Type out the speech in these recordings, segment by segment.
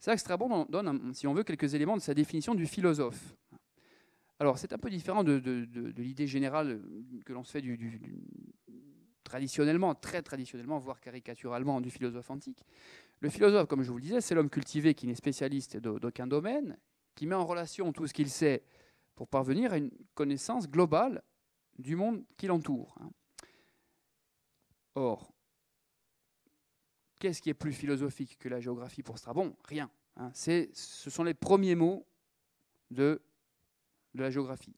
C'est vrai que Strabon donne, si on veut, quelques éléments de sa définition du philosophe. Alors, c'est un peu différent de, l'idée générale que l'on se fait du, traditionnellement, très traditionnellement, voire caricaturalement, du philosophe antique. Le philosophe, comme je vous le disais, c'est l'homme cultivé qui n'est spécialiste d'aucun domaine, qui met en relation tout ce qu'il sait pour parvenir à une connaissance globale du monde qui l'entoure. Hein. Or, Qu'est-ce qui est plus philosophique que la géographie pour Strabon Rien. Hein. ce sont les premiers mots de, de la géographie.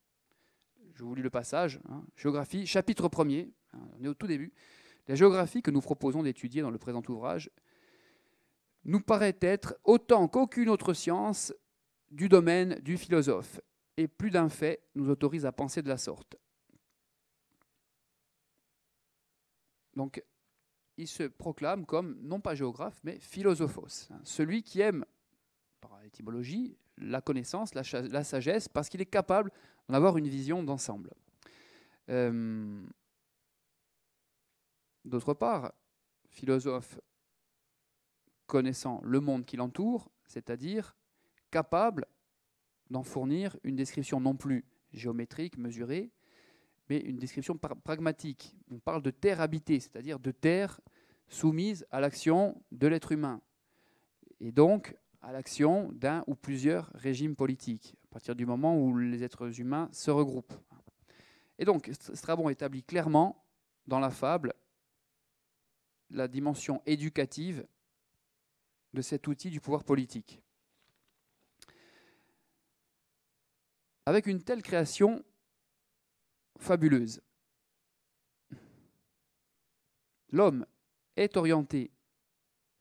Je vous lis le passage. Hein. géographie, chapitre 1 hein, on est au tout début. La géographie que nous proposons d'étudier dans le présent ouvrage nous paraît être, autant qu'aucune autre science, du domaine du philosophe, et plus d'un fait nous autorise à penser de la sorte. Donc, il se proclame comme, non pas géographe, mais philosophos, celui qui aime, par étymologie, la connaissance, la, sagesse, parce qu'il est capable d'en avoir une vision d'ensemble. Euh, d'autre part, philosophe connaissant le monde qui l'entoure, c'est-à-dire capable d'en fournir une description non plus géométrique, mesurée, mais une description pragmatique. On parle de terre habitée, c'est-à-dire de terre soumise à l'action de l'être humain, et donc à l'action d'un ou plusieurs régimes politiques, à partir du moment où les êtres humains se regroupent. Et donc Strabon établit clairement dans la fable la dimension éducative de cet outil du pouvoir politique. Avec une telle création, fabuleuse. L'homme est orienté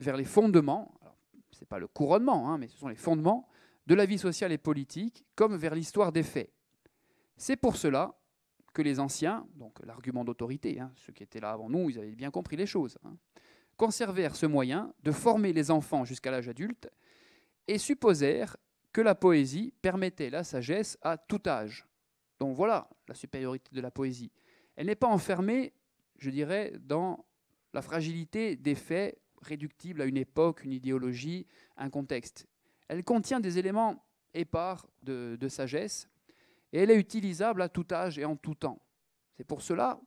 vers les fondements, ce n'est pas le couronnement, hein, mais ce sont les fondements de la vie sociale et politique, comme vers l'histoire des faits. C'est pour cela que les anciens, donc l'argument d'autorité, hein, ceux qui étaient là avant nous, ils avaient bien compris les choses, hein, conservèrent ce moyen de former les enfants jusqu'à l'âge adulte et supposèrent que la poésie permettait la sagesse à tout âge. Donc voilà la supériorité de la poésie. Elle n'est pas enfermée, je dirais, dans la fragilité des faits réductibles à une époque, une idéologie, un contexte. Elle contient des éléments épars de, sagesse et elle est utilisable à tout âge et en tout temps. C'est pour cela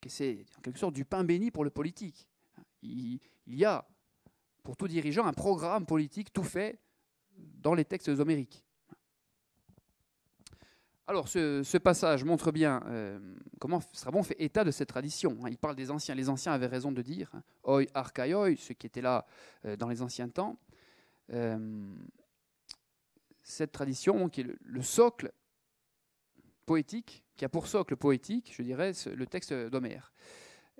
que c'est en quelque sorte du pain béni pour le politique. il y a pour tout dirigeant un programme politique tout fait dans les textes homériques. Alors, ce, passage montre bien euh, comment Strabon fait état de cette tradition. Hein. Il parle des anciens. Les anciens avaient raison de dire hein, oi archaioi, ceux qui était là euh, dans les anciens temps. Euh, cette tradition qui est le, socle poétique, qui a pour socle poétique, je dirais, le texte d'Homère.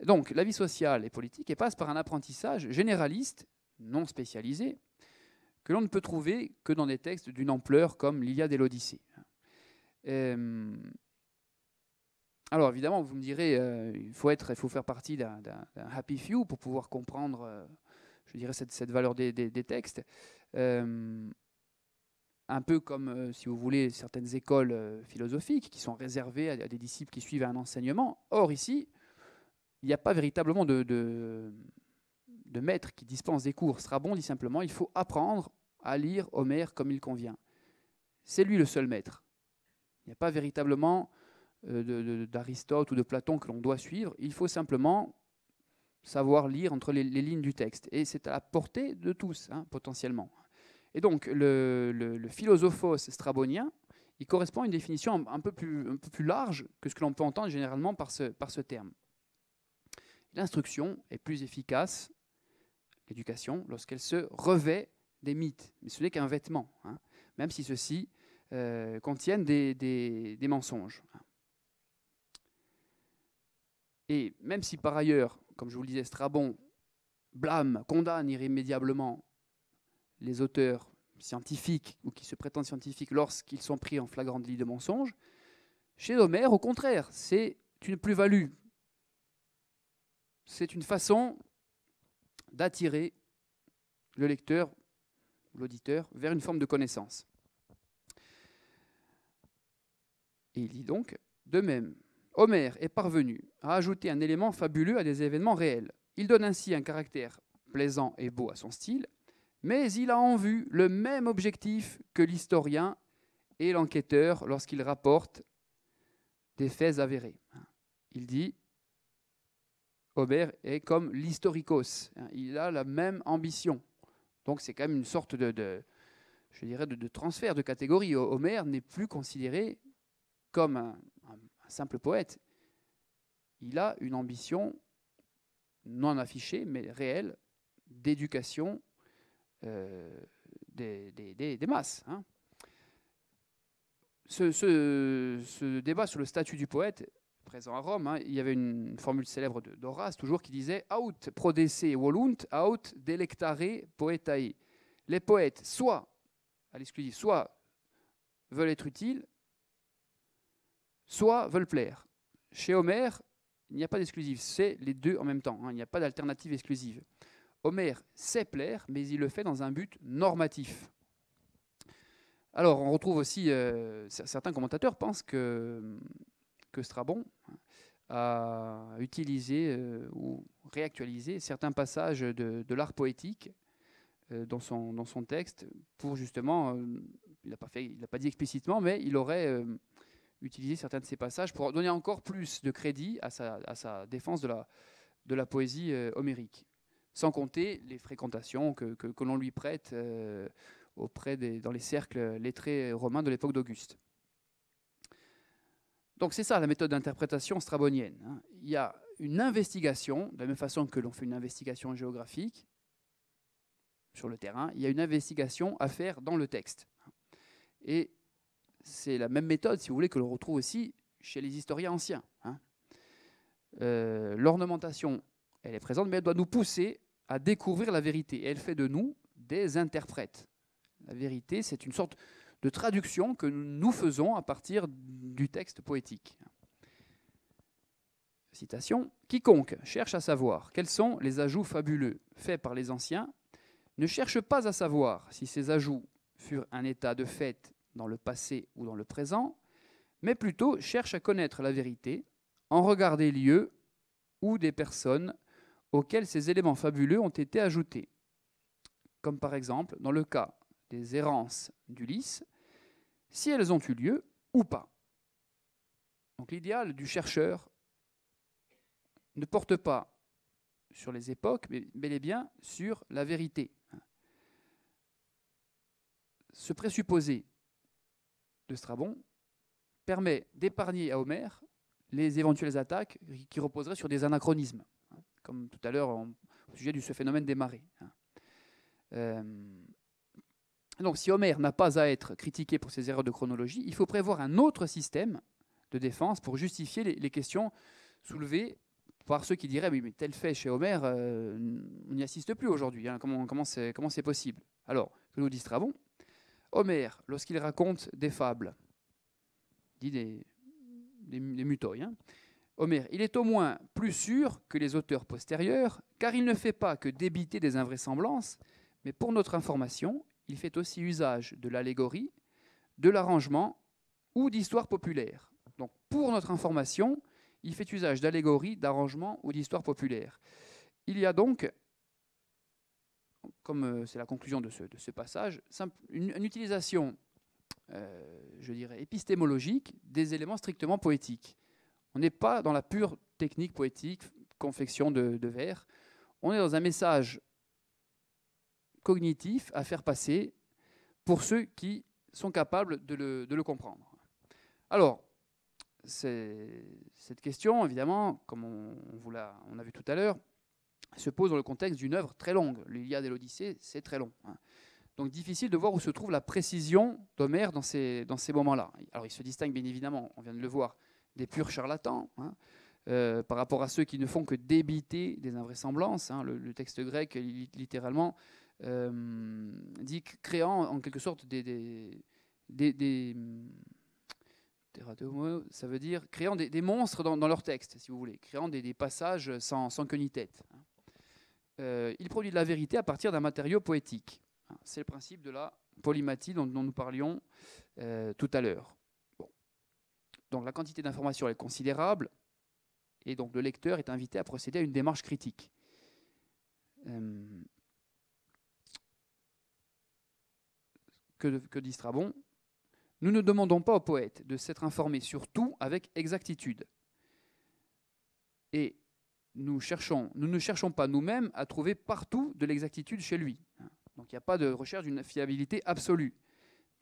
Donc, la vie sociale et politique passe par un apprentissage généraliste, non spécialisé, que l'on ne peut trouver que dans des textes d'une ampleur comme l'Iliade et l'Odyssée. Euh, alors évidemment, vous me direz, euh, il faut être, il faut faire partie d'un happy few pour pouvoir comprendre, euh, je dirais, cette, valeur des, textes. un peu comme, si vous voulez, certaines écoles philosophiques qui sont réservées à, des disciples qui suivent un enseignement. Or ici, il n'y a pas véritablement de, de, maître qui dispense des cours. Strabon dit simplement, il faut apprendre à lire Homère comme il convient. C'est lui le seul maître. Il n'y a pas véritablement euh, d'Aristote ou de Platon que l'on doit suivre. Il faut simplement savoir lire entre les, lignes du texte. Et c'est à la portée de tous, hein, potentiellement. Et donc, le, le, philosophos strabonien, il correspond à une définition un, peu, plus, large que ce que l'on peut entendre généralement par ce, terme. L'instruction est plus efficace, l'éducation, lorsqu'elle se revêt des mythes. Mais ce n'est qu'un vêtement, hein. même si ceci. Euh, contiennent des, mensonges. Et même si par ailleurs, comme je vous le disais, Strabon blâme, condamne irrémédiablement les auteurs scientifiques ou qui se prétendent scientifiques lorsqu'ils sont pris en flagrant délit de mensonge, chez Homère, au contraire, c'est une plus-value. C'est une façon d'attirer le lecteur, l'auditeur, vers une forme de connaissance. Et il dit donc, de même, Homère est parvenu à ajouter un élément fabuleux à des événements réels. Il donne ainsi un caractère plaisant et beau à son style, mais il a en vue le même objectif que l'historien et l'enquêteur lorsqu'il rapporte des faits avérés. Il dit Homère est comme l'historicos. Il a la même ambition. Donc c'est quand même une sorte de, je dirais, de, transfert de catégorie. Homer n'est plus considéré comme un, simple poète, il a une ambition non affichée, mais réelle, d'éducation euh, des, masses. Hein. Ce, débat sur le statut du poète, présent à Rome, hein, il y avait une formule célèbre d'Horace, toujours, qui disait Aut prodesse volunt, aut delectare poetae. Les poètes, soit, à l'exclusif, soit veulent être utiles, soit veulent plaire. Chez Homer, il n'y a pas d'exclusif. c'est les deux en même temps, hein. il n'y a pas d'alternative exclusive. Homer sait plaire, mais il le fait dans un but normatif. Alors, on retrouve aussi, euh, certains commentateurs pensent que, Strabon a utilisé euh, ou réactualisé certains passages de, l'art poétique euh, dans, son, dans son texte pour justement, il n'a pas, pas dit explicitement, mais il aurait utiliser certains de ces passages pour donner encore plus de crédit à sa, défense de la, poésie euh, homérique. Sans compter les fréquentations que, l'on lui prête euh, auprès des, dans les cercles lettrés romains de l'époque d'Auguste. Donc c'est ça la méthode d'interprétation strabonienne. Hein. Il y a une investigation, de la même façon que l'on fait une investigation géographique sur le terrain, il y a une investigation à faire dans le texte. Et c'est la même méthode, si vous voulez, que l'on retrouve aussi chez les historiens anciens. Hein. Euh, l'ornementation, elle est présente, mais elle doit nous pousser à découvrir la vérité. elle fait de nous des interprètes. La vérité, c'est une sorte de traduction que nous faisons à partir du texte poétique. Citation. Quiconque cherche à savoir quels sont les ajouts fabuleux faits par les anciens ne cherche pas à savoir si ces ajouts furent un état de fait dans le passé ou dans le présent, mais plutôt cherche à connaître la vérité en regard des lieux ou des personnes auxquelles ces éléments fabuleux ont été ajoutés. Comme par exemple dans le cas des errances d'Ulysse, si elles ont eu lieu ou pas. Donc l'idéal du chercheur ne porte pas sur les époques, mais bel et bien sur la vérité. Se présupposer de Strabon permet d'épargner à Homer les éventuelles attaques qui reposeraient sur des anachronismes, hein, comme tout à l'heure au sujet de ce phénomène des marées. Hein. Euh, donc si Homère n'a pas à être critiqué pour ses erreurs de chronologie, il faut prévoir un autre système de défense pour justifier les, questions soulevées par ceux qui diraient, oui, mais tel fait chez Homère, euh, on n'y assiste plus aujourd'hui, hein. comment, comment c'est possible Alors, que nous dit Strabon Homère, lorsqu'il raconte des fables, dit des, des, des hein. Homère, il est au moins plus sûr que les auteurs postérieurs, car il ne fait pas que débiter des invraisemblances, mais pour notre information, il fait aussi usage de l'allégorie, de l'arrangement ou d'histoire populaire. Donc pour notre information, il fait usage d'allégorie, d'arrangement ou d'histoire populaire. Il y a donc comme euh, c'est la conclusion de ce, passage, une, utilisation, euh, je dirais, épistémologique des éléments strictement poétiques. On n'est pas dans la pure technique poétique, confection de, vers. On est dans un message cognitif à faire passer pour ceux qui sont capables de le, comprendre. Alors, cette question, évidemment, comme on, vous on a vu tout à l'heure, se pose dans le contexte d'une œuvre très longue. L'Iliade et l'Odyssée, c'est très long. Hein. Donc difficile de voir où se trouve la précision d'Homère dans ces, moments-là. Alors il se distingue bien évidemment, on vient de le voir, des purs charlatans, hein, euh, par rapport à ceux qui ne font que débiter des invraisemblances. Hein. Le, texte grec, littéralement, euh, dit créant en quelque sorte des, des, des, des ça veut dire créant des, monstres dans, leur texte, si vous voulez, créant des, passages sans, que ni tête. Euh, il produit de la vérité à partir d'un matériau poétique. Hein, c'est le principe de la polymathie dont, nous parlions euh, tout à l'heure. Donc la quantité d'informations est considérable, et donc le lecteur est invité à procéder à une démarche critique. Euh, que, que dit Strabon Nous ne demandons pas au poète de s'être informé sur tout avec exactitude. Et nous, cherchons, nous ne cherchons pas nous-mêmes à trouver partout de l'exactitude chez lui. Donc il n'y a pas de recherche d'une fiabilité absolue.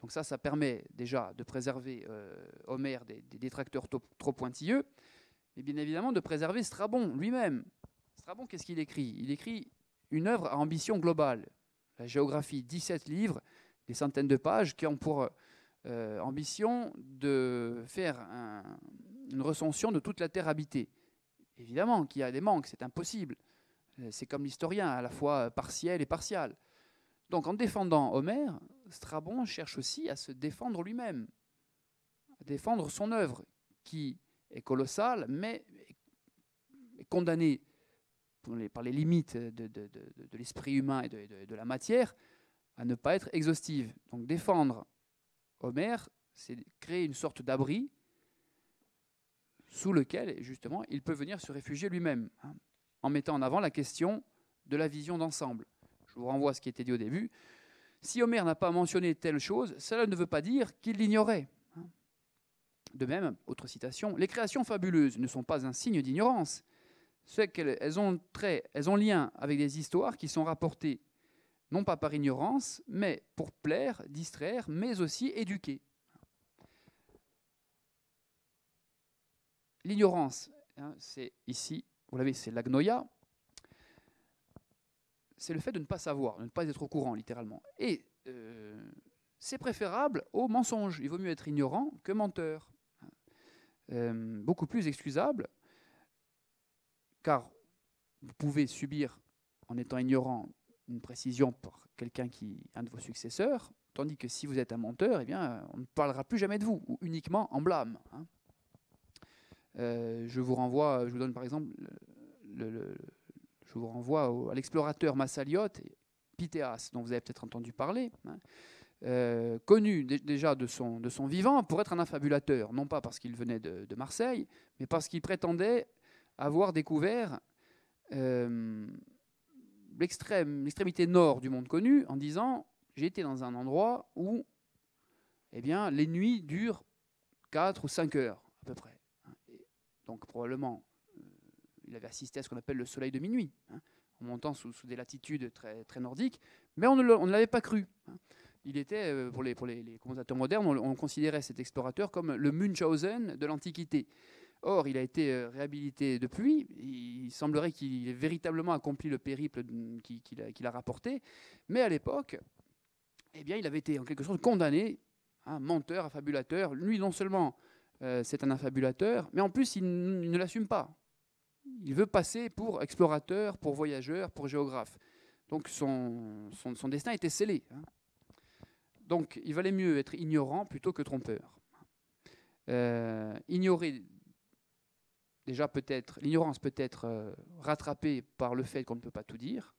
Donc ça, ça permet déjà de préserver euh, Homère des, détracteurs trop pointilleux, mais bien évidemment de préserver Strabon lui-même. Strabon, qu'est-ce qu'il écrit Il écrit une œuvre à ambition globale. La géographie, 17 livres, des centaines de pages, qui ont pour euh, ambition de faire une recension de toute la terre habitée. Évidemment qu'il y a des manques, c'est impossible. Euh, c'est comme l'historien, à la fois euh, partiel et partial. Donc en défendant Homère, Strabon cherche aussi à se défendre lui-même, à défendre son œuvre, qui est colossale, mais condamnée par les limites de, de l'esprit humain et de, la matière à ne pas être exhaustive. Donc défendre Homère, c'est créer une sorte d'abri sous lequel, justement, il peut venir se réfugier lui-même, hein, en mettant en avant la question de la vision d'ensemble. Je vous renvoie à ce qui était dit au début. Si Homer n'a pas mentionné telle chose, cela ne veut pas dire qu'il l'ignorait. Hein. De même, autre citation, les créations fabuleuses ne sont pas un signe d'ignorance. C'est qu'elles ont trait, elles ont lien avec des histoires qui sont rapportées, non pas par ignorance, mais pour plaire, distraire, mais aussi éduquer. l'ignorance, hein, c'est ici, vous l'avez, c'est l'agnoia, c'est le fait de ne pas savoir, de ne pas être au courant, littéralement. Et euh, c'est préférable au mensonge. Il vaut mieux être ignorant que menteur. Euh, beaucoup plus excusable, car vous pouvez subir, en étant ignorant, une précision par quelqu'un qui un de vos successeurs, tandis que si vous êtes un menteur, eh bien, on ne parlera plus jamais de vous, ou uniquement en blâme. Hein. Euh, je vous renvoie, je vous donne par exemple, je vous renvoie à l'explorateur Massaliot, Pythéas, dont vous avez peut-être entendu parler, hein, euh, connu déjà de son, de son vivant pour être un infabulateur, non pas parce qu'il venait de, Marseille, mais parce qu'il prétendait avoir découvert euh, l'extrémité nord du monde connu en disant j'ai été dans un endroit où eh bien, les nuits durent 4 ou 5 heures à peu près. Donc probablement, euh, il avait assisté à ce qu'on appelle le soleil de minuit, hein, en montant sous, des latitudes très, nordiques, mais on ne l'avait pas cru. Hein. Il était, euh, pour les, commentateurs modernes, on, considérait cet explorateur comme le Munchausen de l'Antiquité. Or, il a été euh, réhabilité depuis. Il semblerait qu'il ait véritablement accompli le périple mm, qu'il a, rapporté. Mais à l'époque, eh bien, il avait été en quelque sorte condamné, un hein, menteur menteur, fabulateur Lui, non seulement euh, c'est un infabulateur, mais en plus, il, ne l'assume pas. Il veut passer pour explorateur, pour voyageur, pour géographe. Donc son, destin était scellé. Hein. Donc il valait mieux être ignorant plutôt que trompeur. Euh, ignorer, déjà peut-être, l'ignorance peut être euh, rattrapée par le fait qu'on ne peut pas tout dire,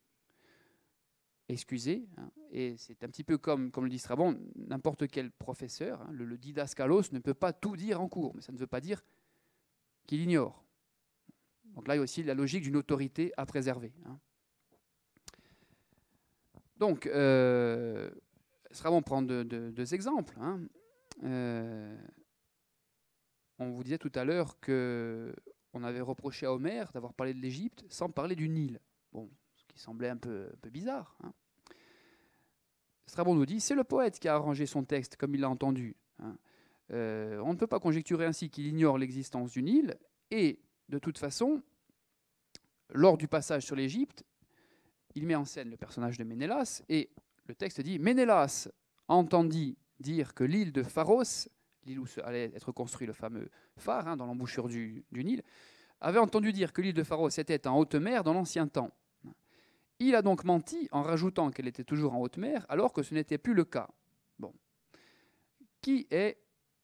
Excusez, hein. et c'est un petit peu comme, comme le dit Strabon, n'importe quel professeur, hein, le, didascalos ne peut pas tout dire en cours, mais ça ne veut pas dire qu'il ignore. Donc là, il y a aussi la logique d'une autorité à préserver. Hein. Donc, euh, Strabon prend deux, exemples. Euh, on vous disait tout à l'heure que on avait reproché à Homère d'avoir parlé de l'Égypte sans parler du Nil. Bon, il semblait un peu, peu bizarre. Hein. Strabon nous dit, c'est le poète qui a arrangé son texte comme il l'a entendu. Hein. Euh, on ne peut pas conjecturer ainsi qu'il ignore l'existence d'une île, et de toute façon, lors du passage sur l'Égypte, il met en scène le personnage de Ménélas, et le texte dit, Ménélas entendit dire que l'île de Pharos, l'île où allait être construit le fameux phare hein, dans l'embouchure du, du Nil, avait entendu dire que l'île de Pharos était en haute mer dans l'ancien temps. Il a donc menti en rajoutant qu'elle était toujours en haute mer, alors que ce n'était plus le cas. Bon. Qui est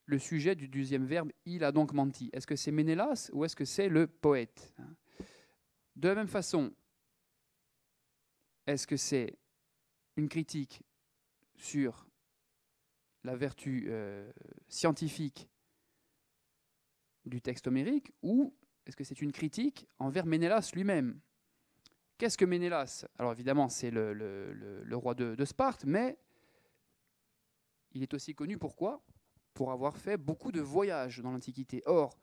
le sujet du deuxième verbe Il a donc menti Est-ce que c'est Ménélas ou est-ce que c'est le poète hein De la même façon, est-ce que c'est une critique sur la vertu euh, scientifique du texte homérique ou est-ce que c'est une critique envers Ménélas lui-même Qu'est-ce que Ménélas Alors évidemment, c'est le, roi de, Sparte, mais il est aussi connu pourquoi Pour avoir fait beaucoup de voyages dans l'Antiquité. Or,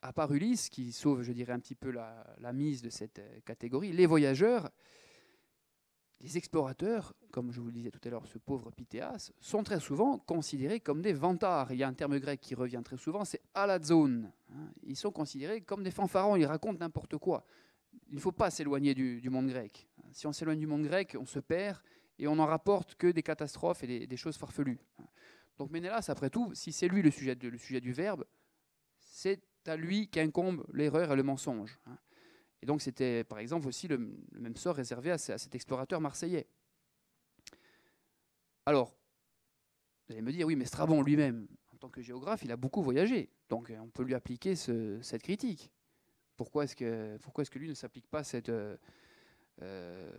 à part Ulysse, qui sauve, je dirais, un petit peu la mise de cette euh, catégorie, les voyageurs, les explorateurs, comme je vous le disais tout à l'heure, ce pauvre Pythéas, sont très souvent considérés comme des vantards. Il y a un terme grec qui revient très souvent, c'est aladzone. Hein. Ils sont considérés comme des fanfarons, ils racontent n'importe quoi. Il ne faut pas s'éloigner du, monde grec. Si on s'éloigne du monde grec, on se perd et on n'en rapporte que des catastrophes et des, choses farfelues. Donc Ménélas, après tout, si c'est lui le sujet, le sujet du verbe, c'est à lui qu'incombe l'erreur et le mensonge. Hein. Et donc c'était par exemple aussi le, même sort réservé à, cet explorateur marseillais. Alors, vous allez me dire, oui, mais Strabon lui-même, en tant que géographe, il a beaucoup voyagé. Donc euh, on peut lui appliquer cette critique. Pourquoi est-ce que, est que lui ne s'applique pas cette, euh, euh,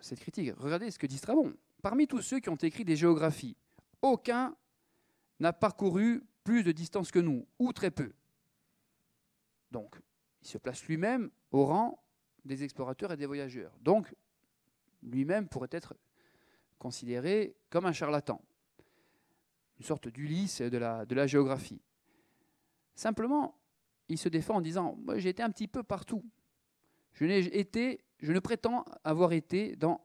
cette critique Regardez ce que dit Strabon. Parmi tous ceux qui ont écrit des géographies, aucun n'a parcouru plus de distance que nous, ou très peu. Donc, il se place lui-même au rang des explorateurs et des voyageurs. Donc, lui-même pourrait être considéré comme un charlatan, une sorte d'Ulysse de la, géographie. Simplement, il se défend en disant Moi, j'ai été un petit peu partout. Je, été, je ne prétends avoir été dans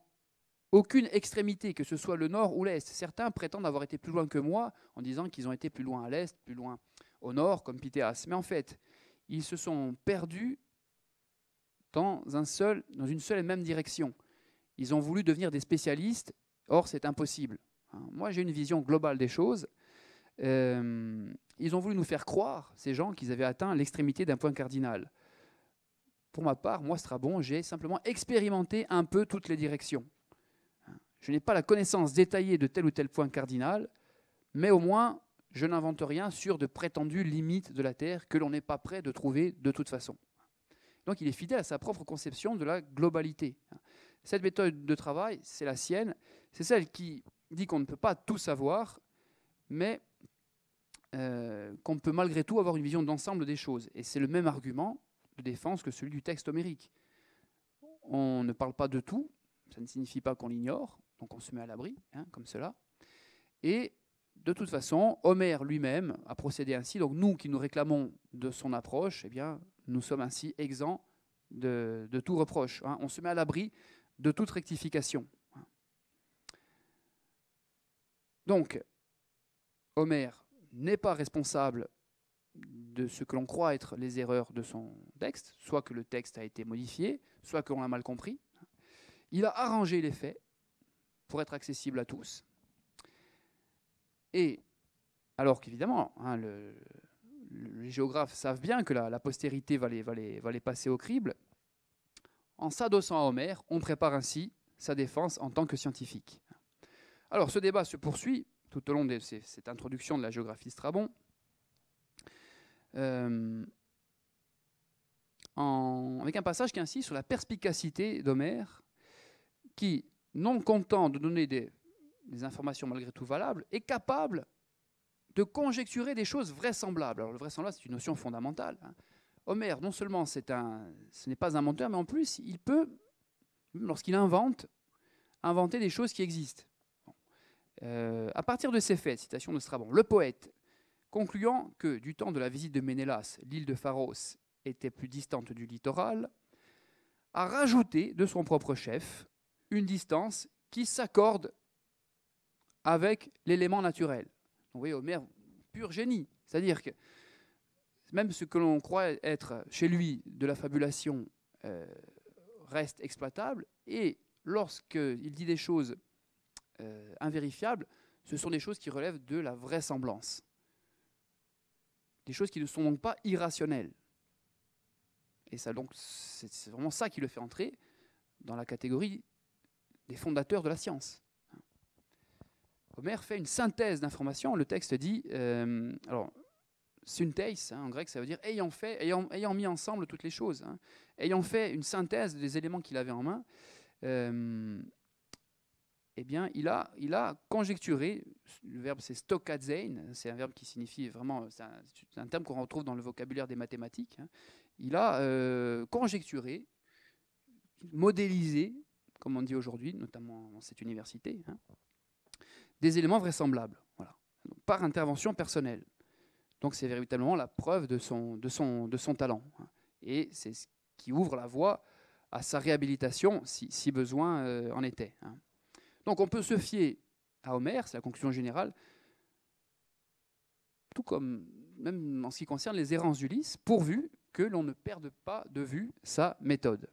aucune extrémité, que ce soit le nord ou l'est. Certains prétendent avoir été plus loin que moi en disant qu'ils ont été plus loin à l'est, plus loin au nord, comme Pythéas. Mais en fait, ils se sont perdus dans, un seul, dans une seule et même direction. Ils ont voulu devenir des spécialistes, or c'est impossible. Hein, moi j'ai une vision globale des choses. Euh, ils ont voulu nous faire croire, ces gens, qu'ils avaient atteint l'extrémité d'un point cardinal. Pour ma part, moi ce sera bon, j'ai simplement expérimenté un peu toutes les directions. Hein, je n'ai pas la connaissance détaillée de tel ou tel point cardinal, mais au moins je n'invente rien sur de prétendues limites de la Terre que l'on n'est pas prêt de trouver de toute façon. Donc il est fidèle à sa propre conception de la globalité. Cette méthode de travail, c'est la sienne, c'est celle qui dit qu'on ne peut pas tout savoir, mais euh, qu'on peut malgré tout avoir une vision d'ensemble des choses. Et c'est le même argument de défense que celui du texte homérique. On ne parle pas de tout, ça ne signifie pas qu'on l'ignore, donc on se met à l'abri, hein, comme cela. Et de toute façon, Homer lui-même a procédé ainsi. Donc nous qui nous réclamons de son approche, eh bien, nous sommes ainsi exempts de, tout reproche. Hein. On se met à l'abri de toute rectification. Hein. Donc, Homère n'est pas responsable de ce que l'on croit être les erreurs de son texte, soit que le texte a été modifié, soit qu'on l'a mal compris. Hein. Il a arrangé les faits pour être accessible à tous. Et alors qu'évidemment, hein, les géographes savent bien que la, postérité va les, passer au crible, en s'adossant à Homère, on prépare ainsi sa défense en tant que scientifique. Alors ce débat se poursuit tout au long de cette introduction de la géographie Strabon. Euh, avec un passage qui insiste sur la perspicacité d'Homère, qui, non content de donner des des informations malgré tout valables, est capable de conjecturer des choses vraisemblables. Alors le vraisemblable, c'est une notion fondamentale. Hein. Homer, non seulement c'est un, ce n'est pas un menteur, mais en plus, il peut, lorsqu'il invente, inventer des choses qui existent. Euh, à partir de ces faits, citation de Strabon, le poète, concluant que du temps de la visite de Ménélas, l'île de Pharos était plus distante du littoral, a rajouté de son propre chef une distance qui s'accorde avec l'élément naturel. Vous voyez, Homer, pur génie. C'est-à-dire que même ce que l'on croit être chez lui de la fabulation euh, reste exploitable, et lorsqu'il dit des choses euh, invérifiables, ce sont des choses qui relèvent de la vraisemblance. Des choses qui ne sont donc pas irrationnelles. Et donc, c'est vraiment ça qui le fait entrer dans la catégorie des fondateurs de la science. Homer fait une synthèse d'informations. Le texte dit, euh, alors, synthèse, hein, en grec, ça veut dire ayant fait, ayant, ayant mis ensemble toutes les choses, hein. ayant fait une synthèse des éléments qu'il avait en main. Euh, eh bien, il a, il a conjecturé, le verbe c'est stokadzein, c'est un verbe qui signifie vraiment, c'est un, terme qu'on retrouve dans le vocabulaire des mathématiques, hein. il a euh, conjecturé, modélisé, comme on dit aujourd'hui, notamment dans cette université, des éléments vraisemblables, voilà. par intervention personnelle. Donc c'est véritablement la preuve de son, de son, de son talent. Hein. Et c'est ce qui ouvre la voie à sa réhabilitation, si, besoin euh, en était. Hein. Donc on peut se fier à Homère, c'est la conclusion générale, tout comme même en ce qui concerne les errances d'Ulysse, pourvu que l'on ne perde pas de vue sa méthode.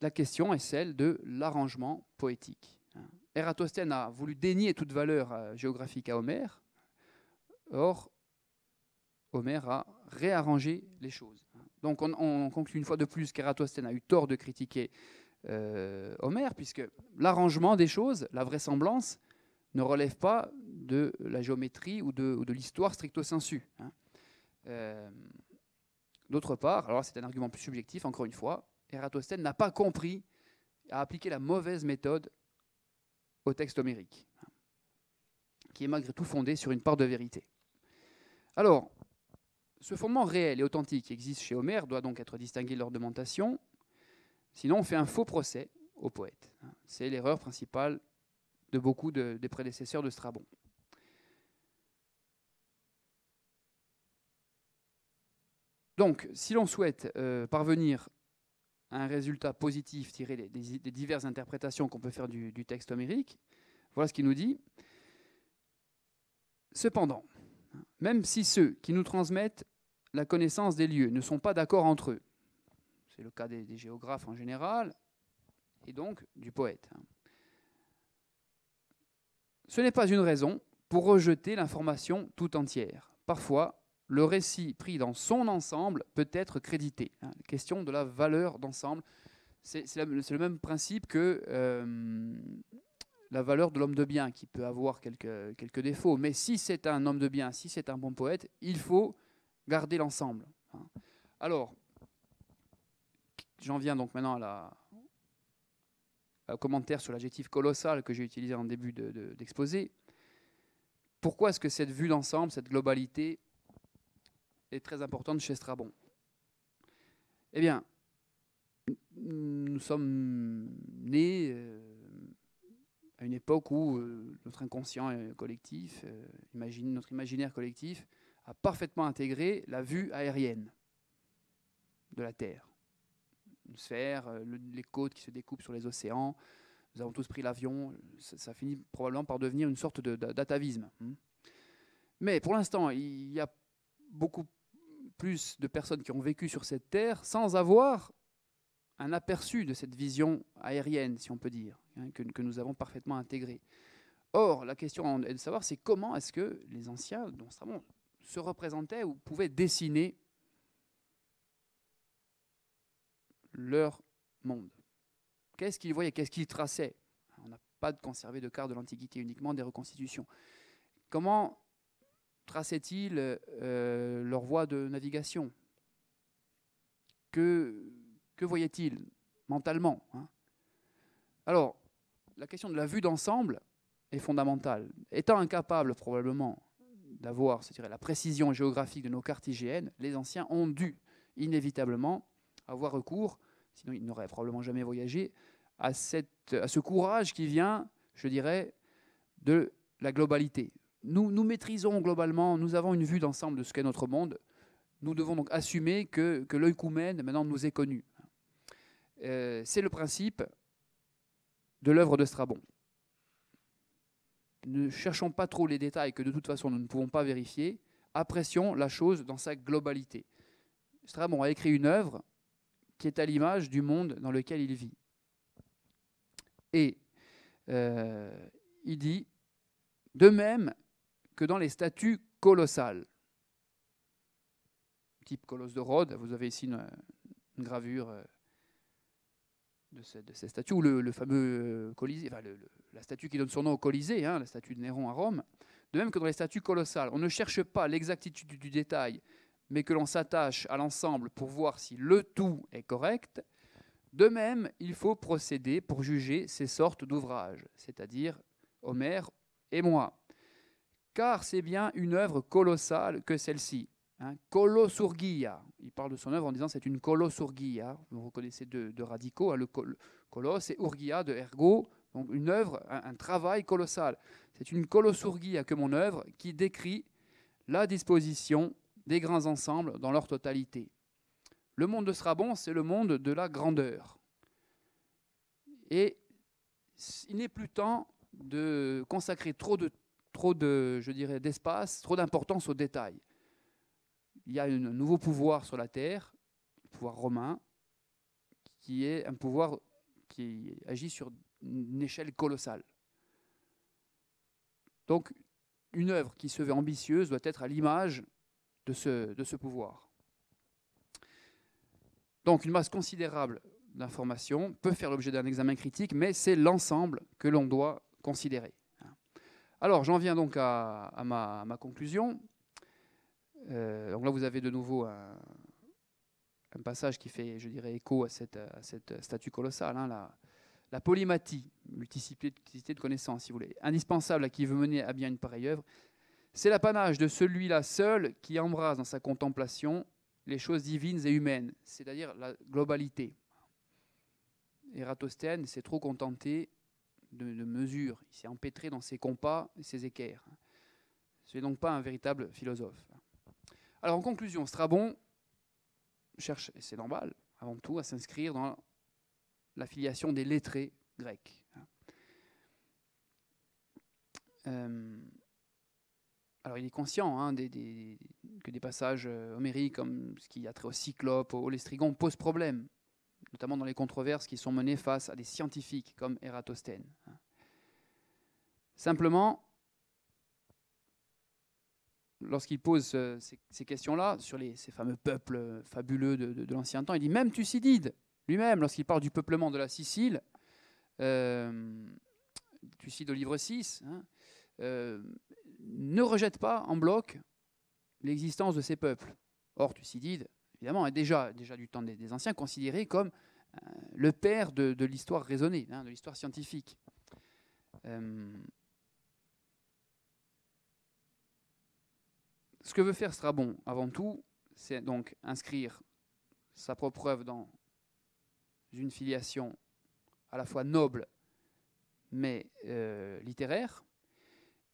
la question est celle de l'arrangement poétique. Eratosthène a voulu dénier toute valeur euh, géographique à Homère. Or, Homère a réarrangé les choses. Donc on, conclut une fois de plus qu'Eratosthène a eu tort de critiquer euh, Homère, puisque l'arrangement des choses, la vraisemblance, ne relève pas de la géométrie ou de, l'histoire stricto sensu. Hein. Euh, d'autre part, alors c'est un argument plus subjectif, encore une fois, Hératostène n'a pas compris à appliquer la mauvaise méthode au texte homérique, qui est malgré tout fondé sur une part de vérité. Alors, ce fondement réel et authentique qui existe chez Homère doit donc être distingué de l'ornementation, sinon on fait un faux procès au poète. C'est l'erreur principale de beaucoup de, des prédécesseurs de Strabon. Donc, si l'on souhaite euh, parvenir un résultat positif tiré des, diverses interprétations qu'on peut faire du, texte homérique. Voilà ce qu'il nous dit. Cependant, même si ceux qui nous transmettent la connaissance des lieux ne sont pas d'accord entre eux, c'est le cas des, des, géographes en général, et donc du poète. Hein, ce n'est pas une raison pour rejeter l'information tout entière. Parfois, le récit pris dans son ensemble peut être crédité. Hein. La question de la valeur d'ensemble, c'est le même principe que euh, la valeur de l'homme de bien, qui peut avoir quelques, quelques défauts. Mais si c'est un homme de bien, si c'est un bon poète, il faut garder l'ensemble. Hein. Alors, j'en viens donc maintenant à la, commentaire sur l'adjectif colossal que j'ai utilisé en début d'exposé. Pourquoi est-ce que cette vue d'ensemble, cette globalité, est très importante chez Strabon. Eh bien, nous sommes nés euh, à une époque où euh, notre inconscient euh, collectif, notre imaginaire collectif, a parfaitement intégré la vue aérienne de la Terre. Une sphère, les côtes qui se découpent sur les océans. Nous avons tous pris l'avion. Ça, finit probablement par devenir une sorte d'atavisme. De, hmm. datavisme. Mais pour l'instant, il y a beaucoup plus de personnes qui ont vécu sur cette terre sans avoir un aperçu de cette vision aérienne, si on peut dire, hein, que, nous avons parfaitement intégrée. Or, la question est de savoir, c'est comment est-ce que les anciens dont se représentaient ou pouvaient dessiner leur monde. Qu'est-ce qu'ils voyaient Qu'est-ce qu'ils traçaient On n'a pas de conservé de cartes de l'Antiquité, uniquement des reconstitutions. Comment traçaient-ils euh, euh, leur voie de navigation Que, que voyaient-ils mentalement hein Alors, la question de la vue d'ensemble est fondamentale. Étant incapables probablement d'avoir la précision géographique de nos cartes les anciens ont dû inévitablement avoir recours, sinon ils n'auraient probablement jamais voyagé, à, à ce courage qui vient, je dirais, de la globalité, nous, nous maîtrisons globalement, nous avons une vue d'ensemble de ce qu'est notre monde. Nous devons donc assumer que, que coumène maintenant nous est connu. Euh, c'est le principe de l'œuvre de Strabon. Ne cherchons pas trop les détails que de toute façon nous ne pouvons pas vérifier. Apprécions la chose dans sa globalité. Strabon a écrit une œuvre qui est à l'image du monde dans lequel il vit. Et euh, il dit, de même, que dans les statues colossales. Type colosse de Rhodes, vous avez ici une, gravure euh, de, cette, de ces statues, ou le, fameux euh, Colisée, la statue qui donne son nom au Colisée, hein, la statue de Néron à Rome. De même que dans les statues colossales, on ne cherche pas l'exactitude du détail, mais que l'on s'attache à l'ensemble pour voir si le tout est correct. De même, il faut procéder pour juger ces sortes d'ouvrages, c'est-à-dire Homère et moi car c'est bien une œuvre colossale que celle-ci. Hein, Il parle de son œuvre en disant c'est une colossurgia. Vous reconnaissez deux, radicaux, hein, le colosse et urgia de ergo. Donc une œuvre, un, travail colossal. C'est une colossurgia que mon œuvre qui décrit la disposition des grands ensembles dans leur totalité. Le monde de Srabon, c'est le monde de la grandeur. Et il n'est plus temps de consacrer trop de temps trop de, je dirais, d'espace, trop d'importance aux détails. Il y a un nouveau pouvoir sur la terre, le pouvoir romain, qui est un pouvoir qui agit sur une échelle colossale. Donc, une œuvre qui se veut ambitieuse doit être à l'image de ce, de ce pouvoir. Donc, une masse considérable d'informations peut faire l'objet d'un examen critique, mais c'est l'ensemble que l'on doit considérer. Alors, j'en viens donc à, ma, conclusion. Euh, donc là, vous avez de nouveau un, passage qui fait, je dirais, écho à cette, statue colossale, hein, la, polymathie, polymatie, multiplicité de connaissances, si vous voulez, indispensable à qui veut mener à bien une pareille œuvre. C'est l'apanage de celui-là seul qui embrase dans sa contemplation les choses divines et humaines, c'est-à-dire la globalité. Eratosthène s'est trop contenté de, mesure, il s'est empêtré dans ses compas et ses équerres. Ce n'est donc pas un véritable philosophe. Alors en conclusion, Strabon cherche, et c'est normal, avant tout, à s'inscrire dans la filiation des lettrés grecs. Euh, alors il est conscient hein, que des passages euh, homériques comme ce qui a trait au Cyclope, au Lestrigon, posent problème notamment dans les controverses qui sont menées face à des scientifiques comme Eratosthène. Simplement, lorsqu'il pose ces, questions-là sur ces fameux peuples fabuleux de, l'ancien temps, il dit même Thucydide lui-même, lorsqu'il parle du peuplement de la Sicile, euh, Thucydide au livre 6, hein, euh, ne rejette pas en bloc l'existence de ces peuples. Or, Thucydide évidemment, hein, déjà, déjà du temps des, anciens, considéré comme euh, le père de, l'histoire raisonnée, hein, de l'histoire scientifique. Euh, ce que veut faire Strabon, avant tout, c'est donc inscrire sa propre œuvre dans une filiation à la fois noble mais euh, littéraire,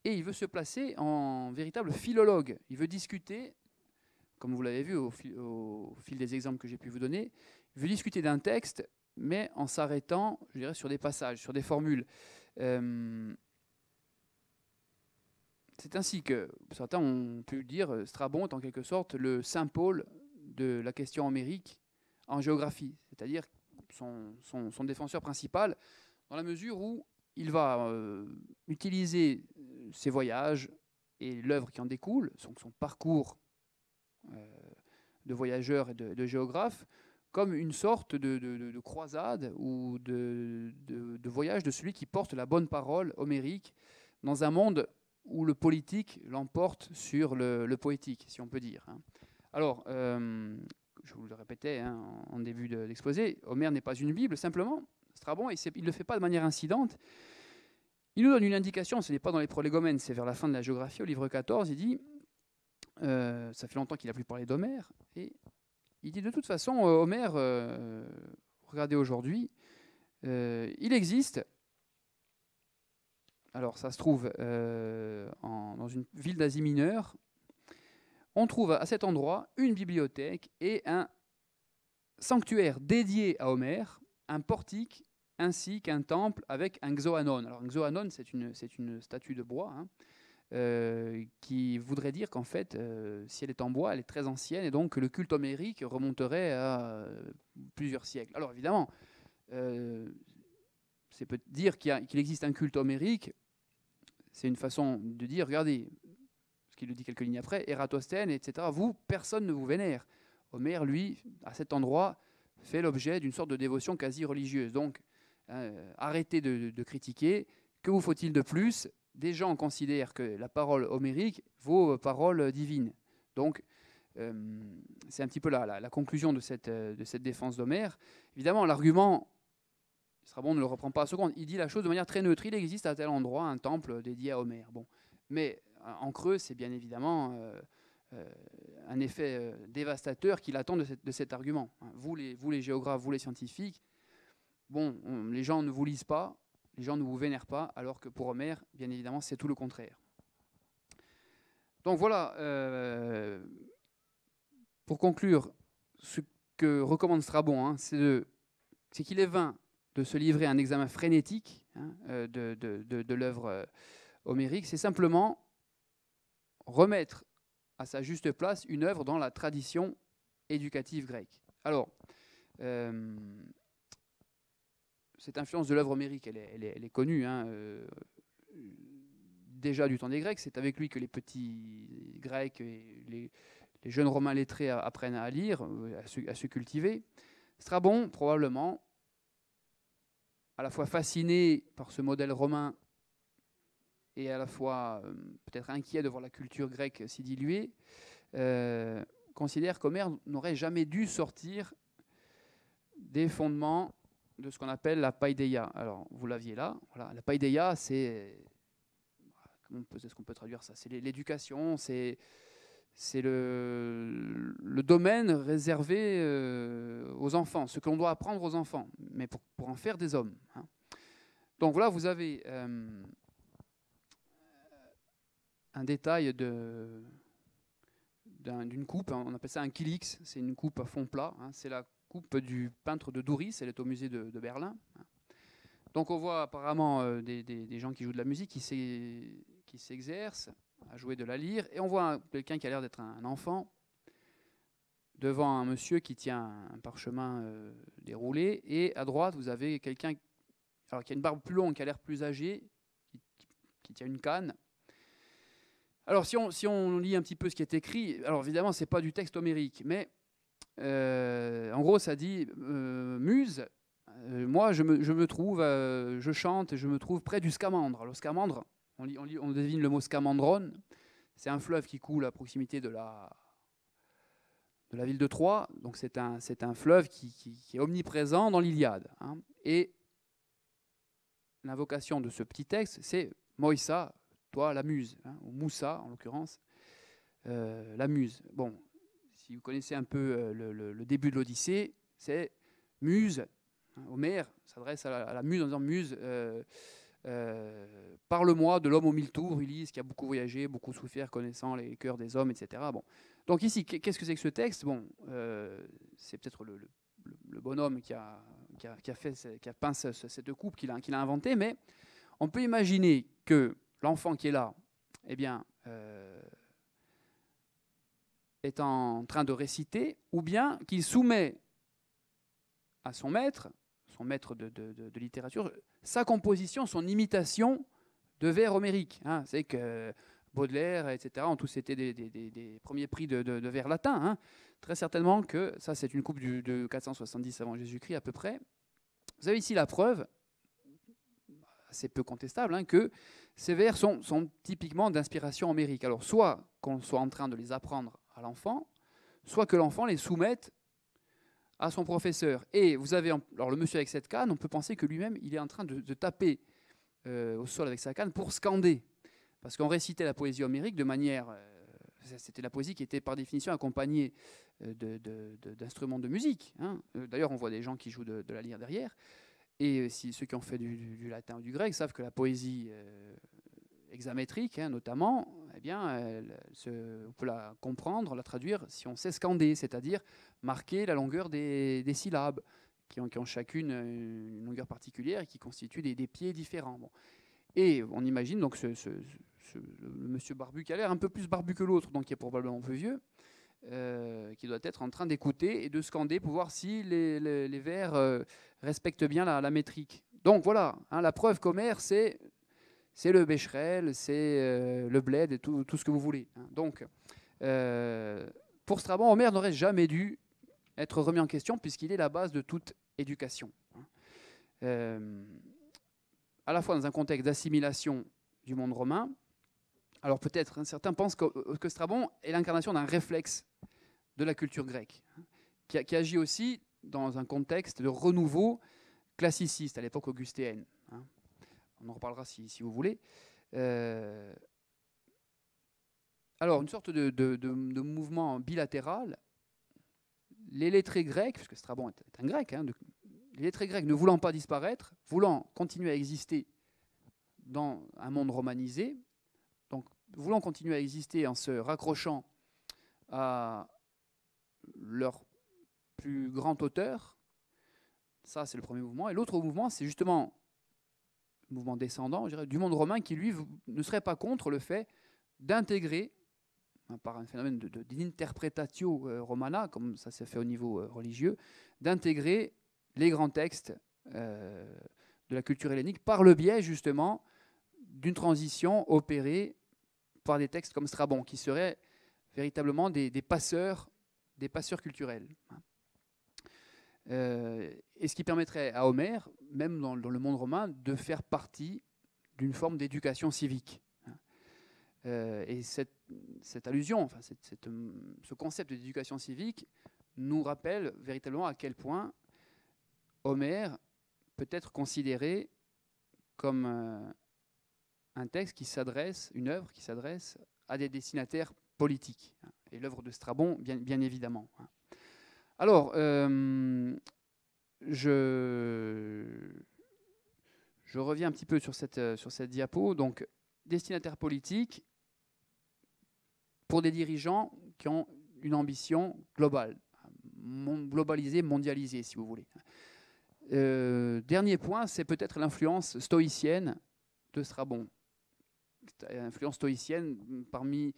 et il veut se placer en véritable philologue. Il veut discuter comme vous l'avez vu au, fil des exemples que j'ai pu vous donner, veut discuter d'un texte, mais en s'arrêtant, je dirais, sur des passages, sur des formules. Euh, c'est ainsi que certains ont pu dire euh, Strabon est en quelque sorte le Saint Paul de la question homérique en géographie, c'est-à-dire son, défenseur principal, dans la mesure où il va euh, utiliser ses voyages et l'œuvre qui en découle, son, son parcours euh, de voyageurs et de, géographes comme une sorte de, croisade ou de, voyage de celui qui porte la bonne parole homérique dans un monde où le politique l'emporte sur le, poétique, si on peut dire. Hein. Alors, euh, je vous le répétais hein, en début de l'exposé, Homère n'est pas une Bible, simplement, Strabon, il ne le fait pas de manière incidente. Il nous donne une indication, ce n'est pas dans les prolégomènes, c'est vers la fin de la géographie, au livre 14, il dit euh, ça fait longtemps qu'il n'a plus parlé d'Homère, et il dit de toute façon, euh, Homère, euh, regardez aujourd'hui, il existe. Alors ça se trouve dans une ville d'Asie mineure. On trouve à cet endroit une bibliothèque et un sanctuaire dédié à Homère, un portique ainsi qu'un temple avec un xoanon. Alors un xoanon, c'est une, une statue de bois. Hein. Euh, qui voudrait dire qu'en fait, euh, si elle est en bois, elle est très ancienne, et donc le culte homérique remonterait à euh, plusieurs siècles. Alors évidemment, c'est dire qu'il existe un culte homérique, c'est une façon de dire, regardez, ce qu'il le dit quelques lignes après, Eratosthène, etc., vous, personne ne vous vénère. Homère, lui, à cet endroit, fait l'objet d'une sorte de dévotion quasi religieuse. Donc, arrêtez de, critiquer. Que vous faut-il de plus des gens considèrent que la parole homérique vaut euh, parole divine. Donc, euh, c'est un petit peu la, conclusion de cette, euh, de cette défense d'Homère. Évidemment, l'argument, il sera bon, on ne le reprend pas à seconde. Il dit la chose de manière très neutre. Il existe à tel endroit un temple dédié à Homère. Bon. Mais en creux, c'est bien évidemment un effet dévastateur qu'il attend de, cet argument. Hein, vous les, vous, les géographes, vous, les scientifiques, bon, les gens ne vous lisent pas, les gens ne vous vénèrent pas, alors que pour Homère, bien évidemment, c'est tout le contraire. Donc voilà, euh, pour conclure, ce que recommande Strabon, hein, c'est qu'il est vain de se livrer à un examen frénétique hein, euh, de, l'œuvre euh, homérique, c'est simplement remettre à sa juste place une œuvre dans la tradition éducative grecque. Alors, cette influence de l'œuvre homérique, elle est, connue. Hein, euh, déjà du temps des Grecs, c'est avec lui que les petits Grecs et les, jeunes Romains lettrés apprennent à lire, euh, à se, à se, cultiver. Strabon, probablement, à la fois fasciné par ce modèle romain et à la fois euh, peut-être inquiet de voir la culture grecque si diluée, considère qu'Homère n'aurait jamais dû sortir des fondements de ce qu'on appelle la paideia. Alors, vous l'aviez là. Voilà. La paideia, c'est. Comment est-ce qu'on peut traduire ça C'est l'éducation, c'est. C'est le, le, domaine réservé euh, aux enfants, ce que l'on doit apprendre aux enfants, mais pour, pour en faire des hommes. Hein. Donc voilà, vous avez euh, un détail d'une coupe, hein, on appelle ça un kilix, c'est une coupe à fond plat, hein. c'est la du peintre de Douris, elle est au musée de, Berlin. Donc on voit apparemment euh, des, gens qui jouent de la musique, qui s'exercent à jouer de la lyre, et on voit quelqu'un qui a l'air d'être un enfant devant un monsieur qui tient un parchemin euh, déroulé, et à droite vous avez quelqu'un alors qui a une barbe plus longue, qui a l'air plus âgé, qui, tient une canne. Alors si on, si on lit un petit peu ce qui est écrit, alors évidemment c'est pas du texte homérique, mais euh, en gros, ça dit euh, Muse, euh, moi, je me, trouve, je chante, et je me trouve près du Scamandre. Le Scamandre, on, devine le mot Scamandrone C'est un fleuve qui coule à proximité de la, de la ville de Troie. Donc c'est un, fleuve qui, est omniprésent dans l'Iliade. Hein. Et l'invocation de ce petit texte, c'est Moïsa, toi la muse, hein, ou Moussa en l'occurrence, la muse. Bon, si vous connaissez un peu euh, le, début de l'Odyssée, c'est Muse. Hein, Homère s'adresse à, la Muse en disant Muse, euh, euh, parle-moi de l'homme aux mille tours, Ulysse, qui a beaucoup voyagé, beaucoup souffert, connaissant les cœurs des hommes, etc. Bon. Donc ici, qu'est-ce que c'est que ce texte Bon, c'est peut-être le, bonhomme qui a, fait, qui a peint cette coupe, qu'il a, inventée, inventé, mais on peut imaginer que l'enfant qui est là, eh bien, est en train de réciter, ou bien qu'il soumet à son maître, son maître de, littérature, sa composition, son imitation de vers homériques. Hein. C'est que Baudelaire, etc., ont tous été des, premiers prix de, vers latins. Hein. Très certainement que ça, c'est une coupe du, de 470 avant Jésus-Christ à peu près. Vous avez ici la preuve, assez peu contestable, hein, que ces vers sont, sont typiquement d'inspiration homérique. Alors, soit qu'on soit en train de les apprendre à l'enfant, soit que l'enfant les soumette à son professeur. Et vous avez, alors le monsieur avec cette canne, on peut penser que lui-même, il est en train de, taper euh, au sol avec sa canne pour scander. Parce qu'on récitait la poésie homérique de manière... Euh, c'était la poésie qui était par définition accompagnée euh, d'instruments de, musique. Hein. D'ailleurs, on voit des gens qui jouent de, la lyre derrière. Et si ceux qui ont fait du, latin ou du grec savent que la poésie hexamétrique, hein, notamment, eh bien, euh, on peut la comprendre, la traduire si on sait scander, c'est-à-dire marquer la longueur des, syllabes, qui ont, ont, chacune une longueur particulière et qui constituent des, pieds différents. Et on imagine donc ce, le monsieur barbu qui a l'air un peu plus barbu que l'autre, donc qui est probablement un vieux, euh, qui doit être en train d'écouter et de scander pour voir si les, vers euh, respectent bien la, métrique. Donc voilà, hein, la preuve qu'Homère, c'est c'est le bécherel, c'est euh, le bled et tout, ce que vous voulez. Hein. Donc, euh, pour Strabon, Homère n'aurait jamais dû être remis en question puisqu'il est la base de toute éducation. Hein. Euh, à la fois dans un contexte d'assimilation du monde romain, alors peut-être hein, certains pensent que, Strabon est l'incarnation d'un réflexe de la culture grecque, qui, agit aussi dans un contexte de renouveau classiciste à l'époque augustéenne on en reparlera si, vous voulez. Euh, alors, une sorte de, mouvement bilatéral. Les lettrés grecs, puisque Strabon est, un grec, hein, les lettrés grecs ne voulant pas disparaître, voulant continuer à exister dans un monde romanisé, donc voulant continuer à exister en se raccrochant à leur plus grand auteur, ça c'est le premier mouvement, et l'autre mouvement c'est justement mouvement descendant, du monde romain qui, lui, ne serait pas contre le fait d'intégrer, hein, par un phénomène d'interprétatio euh, romana, comme ça s'est fait au niveau euh, religieux, d'intégrer les grands textes euh, de la culture hellénique par le biais, justement, d'une transition opérée par des textes comme Strabon, qui seraient véritablement des, passeurs, des passeurs culturels. Hein. Euh, et ce qui permettrait à Homère, même dans, le monde romain, de faire partie d'une forme d'éducation civique. Euh, et cette, allusion, enfin, hum, ce concept d'éducation civique nous rappelle véritablement à quel point Homère peut être considéré comme euh, un texte qui s'adresse, une œuvre qui s'adresse à des destinataires politiques, hein, et l'œuvre de Strabon, bien, bien évidemment. Hein. Alors, euh, je, reviens un petit peu euh, sur cette, diapo. Donc, destinataire politique pour des dirigeants qui ont une ambition globale, globalisée, mondialisée, si vous voulez. Euh, dernier point, c'est peut-être l'influence stoïcienne de Strabon. Influence stoïcienne parmi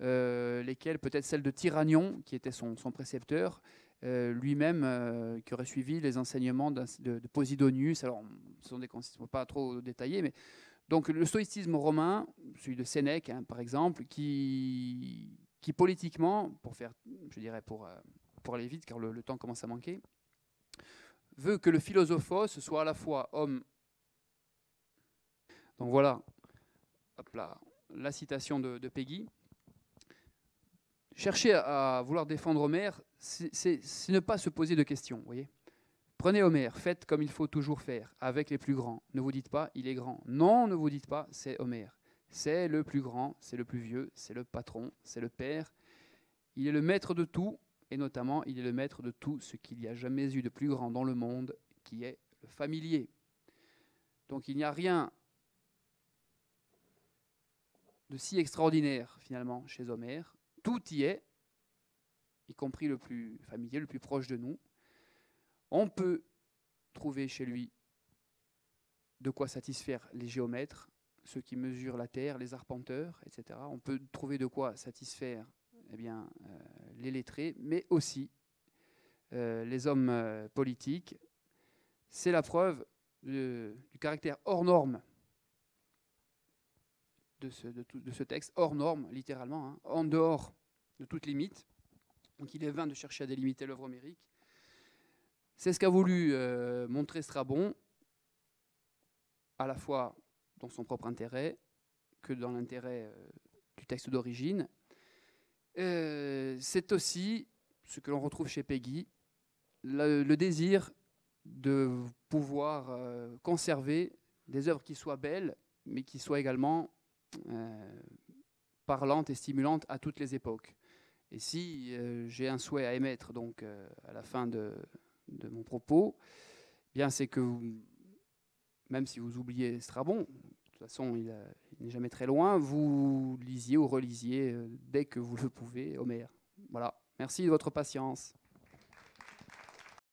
lesquelles peut-être celle de Tyrannion, qui était son précepteur, euh, lui-même euh, qui aurait suivi les enseignements de, Posidonius. Alors, ce sont des ne pas trop détaillés, mais donc le stoïcisme romain, celui de Sénèque, hein, par exemple, qui, qui politiquement, pour faire, je dirais, pour, euh, pour aller vite, car le, temps commence à manquer, veut que le philosophos soit à la fois homme. Donc voilà, la citation de, de Peggy chercher à, vouloir défendre Homère, c'est ne pas se poser de questions, voyez. Prenez Homère, faites comme il faut toujours faire, avec les plus grands. Ne vous dites pas, il est grand. Non, ne vous dites pas, c'est Homère. C'est le plus grand, c'est le plus vieux, c'est le patron, c'est le père. Il est le maître de tout, et notamment, il est le maître de tout ce qu'il n'y a jamais eu de plus grand dans le monde, qui est le familier. Donc il n'y a rien de si extraordinaire, finalement, chez Homère, tout y est, y compris le plus familier, le plus proche de nous. On peut trouver chez lui de quoi satisfaire les géomètres, ceux qui mesurent la Terre, les arpenteurs, etc. On peut trouver de quoi satisfaire eh bien, euh, les lettrés, mais aussi euh, les hommes euh, politiques. C'est la preuve du caractère hors norme de ce, de, tout, de ce texte, hors norme, littéralement, hein, en dehors de toute limite. Donc il est vain de chercher à délimiter l'œuvre homérique. C'est ce qu'a voulu euh, montrer Strabon, à la fois dans son propre intérêt que dans l'intérêt euh, du texte d'origine. Euh, c'est aussi ce que l'on retrouve chez Peggy, le désir de pouvoir conserver des œuvres qui soient belles, mais qui soient également euh, parlante et stimulante à toutes les époques. Et si euh, j'ai un souhait à émettre donc euh, à la fin de, mon propos, eh bien c'est que même si vous oubliez Strabon, de toute façon il, n'est jamais très loin, vous lisiez ou relisiez dès que vous le pouvez Homer, Voilà. Merci de votre patience.